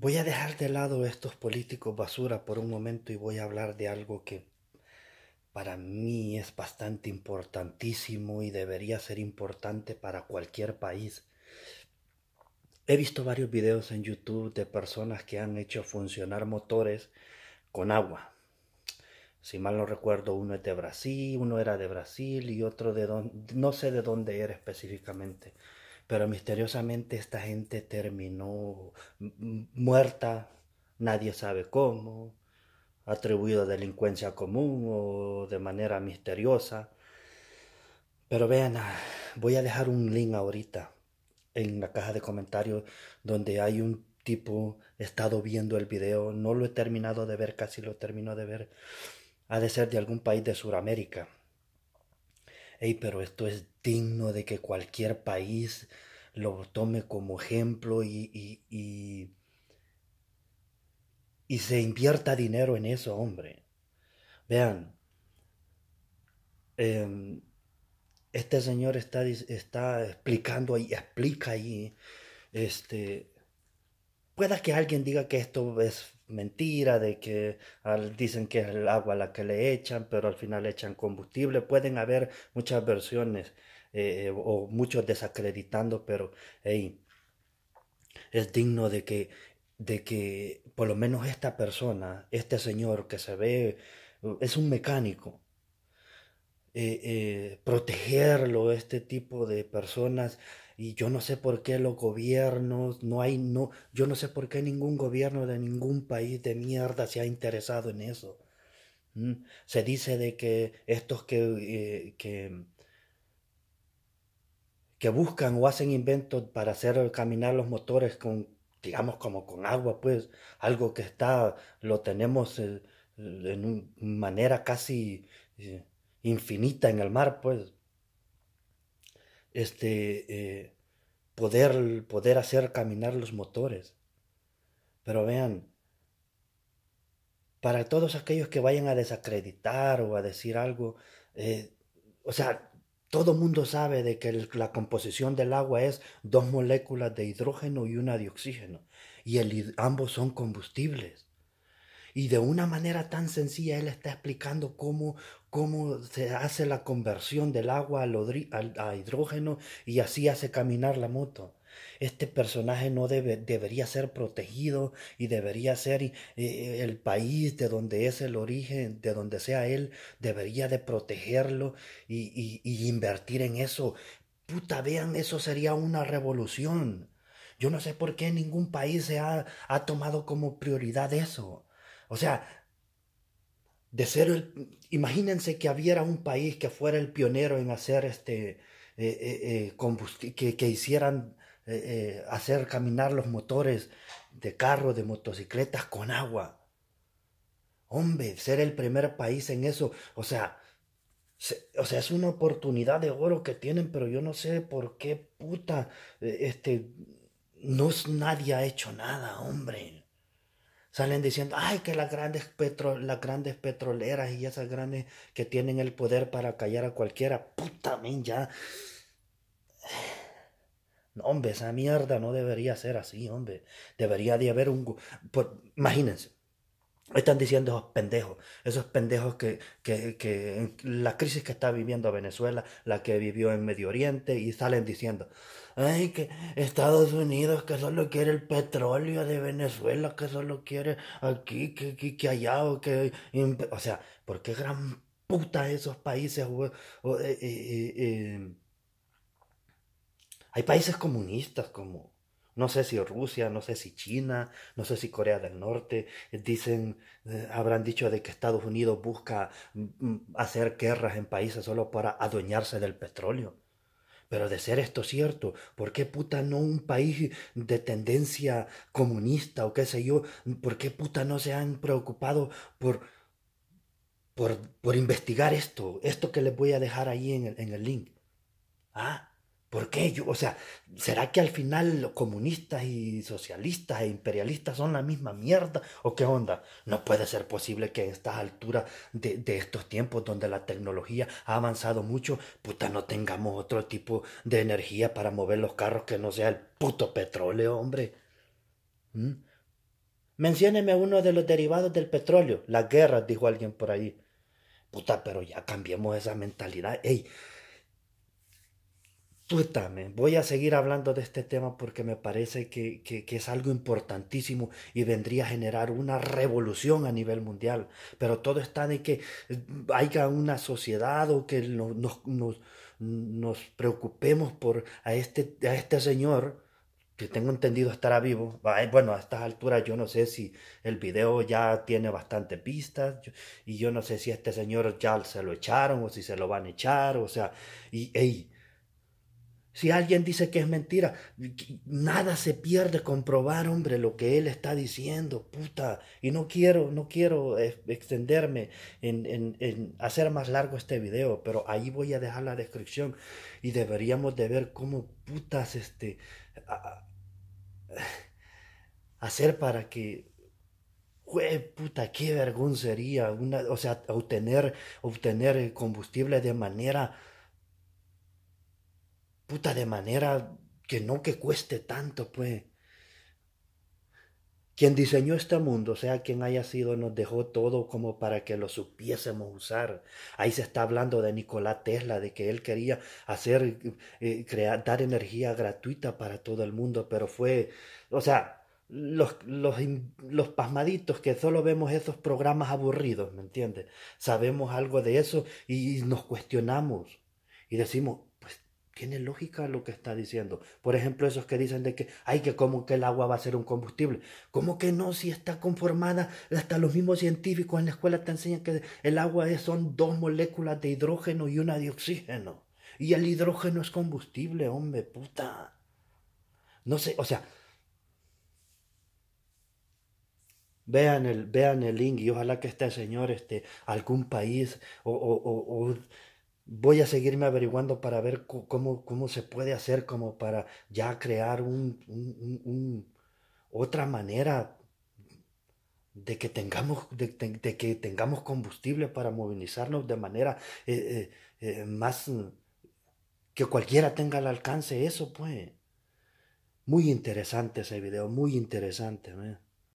Voy a dejar de lado estos políticos basura por un momento y voy a hablar de algo que para mí es bastante importantísimo y debería ser importante para cualquier país. He visto varios videos en YouTube de personas que han hecho funcionar motores con agua. Si mal no recuerdo, uno es de Brasil, uno era de Brasil y otro de donde, no sé de dónde era específicamente pero misteriosamente esta gente terminó muerta, nadie sabe cómo, atribuido a delincuencia común o de manera misteriosa. Pero vean, ah, voy a dejar un link ahorita en la caja de comentarios donde hay un tipo, he estado viendo el video, no lo he terminado de ver, casi lo termino de ver, ha de ser de algún país de Sudamérica. hey pero esto es digno de que cualquier país lo tome como ejemplo y, y, y, se invierta dinero en eso, hombre. Vean, em, este señor está, está explicando y explica ahí, este, pueda que alguien diga que esto es mentira, de que dicen que es el agua la que le echan, pero al final echan combustible. Pueden haber muchas versiones. Eh, eh, o muchos desacreditando, pero es digno de que, de que por lo menos esta persona, este señor que se ve, eh, es un mecánico. protegerlo, este tipo de personas, y yo no sé por qué los gobiernos, no hay, no, yo no sé por qué ningún gobierno de ningún país de mierda se ha interesado en eso. ¿Mm? Se dice de que estos que, que que buscan o hacen inventos para hacer caminar los motores con, digamos, como con agua, pues, algo que está, lo tenemos eh, en manera casi eh, infinita en el mar, pues. Este, eh, poder, poder hacer caminar los motores. Pero vean, para todos aquellos que vayan a desacreditar o a decir algo, o sea, todo mundo sabe de que la composición del agua es dos moléculas de hidrógeno y una de oxígeno, y ambos son combustibles. Y de una manera tan sencilla él está explicando cómo, cómo se hace la conversión del agua al, a hidrógeno y así hace caminar la moto este personaje no debería ser protegido y debería ser eh, eh, el país de donde es el origen, de donde sea él, debería de protegerlo y, y, invertir en eso. Puta, vean, eso sería una revolución. Yo no sé por qué ningún país se ha, ha tomado como prioridad eso. O sea, de ser el, imagínense que hubiera un país que fuera el pionero en hacer este eh, que, hicieran eh, eh, hacer caminar los motores de carro de motocicletas con agua. Hombre, ser el primer país en eso, o sea, o sea, es una oportunidad de oro que tienen, pero yo no sé por qué puta, eh, este, no nadie ha hecho nada, hombre. Salen diciendo, ay, que las grandes, petro, las grandes petroleras y esas grandes que tienen el poder para callar a cualquiera. Puta, men, ya hombre, esa mierda no debería ser así, hombre. Debería de haber un... Pues, imagínense. Están diciendo esos pendejos, esos pendejos que, que, que, la crisis que está viviendo Venezuela, la que vivió en Medio Oriente, y salen diciendo, ay, que Estados Unidos que solo quiere el petróleo de Venezuela, que solo quiere aquí, que, que, que allá, o que... O sea, ¿por qué gran puta esos países eh, eh, eh, hay países comunistas como, no sé si Rusia, no sé si China, no sé si Corea del Norte, eh, dicen, eh, habrán dicho de que Estados Unidos busca mm, mm, hacer guerras en países solo para adueñarse del petróleo. Pero de ser esto cierto, ¿por qué puta no un país de tendencia comunista o qué sé yo? ¿Por qué puta no se han preocupado por, por, por investigar esto? Esto que les voy a dejar ahí en el, en el link. Ah, ¿Por qué yo? O sea, ¿será que al final los comunistas y socialistas e imperialistas son la misma mierda? ¿O qué onda? No puede ser posible que en estas alturas de, estos tiempos donde la tecnología ha avanzado mucho, puta, no tengamos otro tipo de energía para mover los carros que no sea el puto petróleo, hombre. ¿Mm? Mencióneme uno de los derivados del petróleo, las guerras, dijo alguien por ahí. Puta, pero ya cambiemos esa mentalidad. Ey, puta, voy a seguir hablando de este tema porque me parece que, que, es algo importantísimo y vendría a generar una revolución a nivel mundial. Pero todo está de que haya una sociedad o que nos, nos, nos preocupemos por a este, a este señor que tengo entendido estará vivo. Bueno, a estas alturas yo no sé si el video ya tiene bastante pistas y yo no sé si a este señor ya se lo echaron o si se lo van a echar, o sea, y hey, si alguien dice que es mentira, nada se pierde comprobar, hombre, lo que él está diciendo, puta. Y no quiero, no quiero extenderme en, en, hacer más largo este video, pero ahí voy a dejar la descripción y deberíamos de ver cómo putas este, hacer para que puta, qué vergüenza sería, una, o sea, obtener, obtener combustible de manera puta, de manera que no que cueste tanto, pues. Quien diseñó este mundo, sea quien haya sido, nos dejó todo como para que lo supiésemos usar. Ahí se está hablando de Nicolás Tesla, de que él quería hacer, eh, crear, dar energía gratuita para todo el mundo, pero fue, o sea, los, los, pasmaditos que solo vemos esos programas aburridos, ¿me entiendes? Sabemos algo de eso y nos cuestionamos y decimos, tiene lógica lo que está diciendo. Por ejemplo, esos que dicen de que, que como que el agua va a ser un combustible. ¿Cómo que no? Si está conformada, hasta los mismos científicos en la escuela te enseñan que el agua son dos moléculas de hidrógeno y una de oxígeno. Y el hidrógeno es combustible, hombre, puta. No sé, o sea. Vean el, vean el link y ojalá que este señor, este, algún país o voy a seguirme averiguando para ver cómo, cómo se puede hacer como para ya crear un, otra manera de que tengamos de, que tengamos combustible para movilizarnos de manera eh, eh, eh, más mm, que cualquiera tenga el alcance eso pues muy interesante ese video muy interesante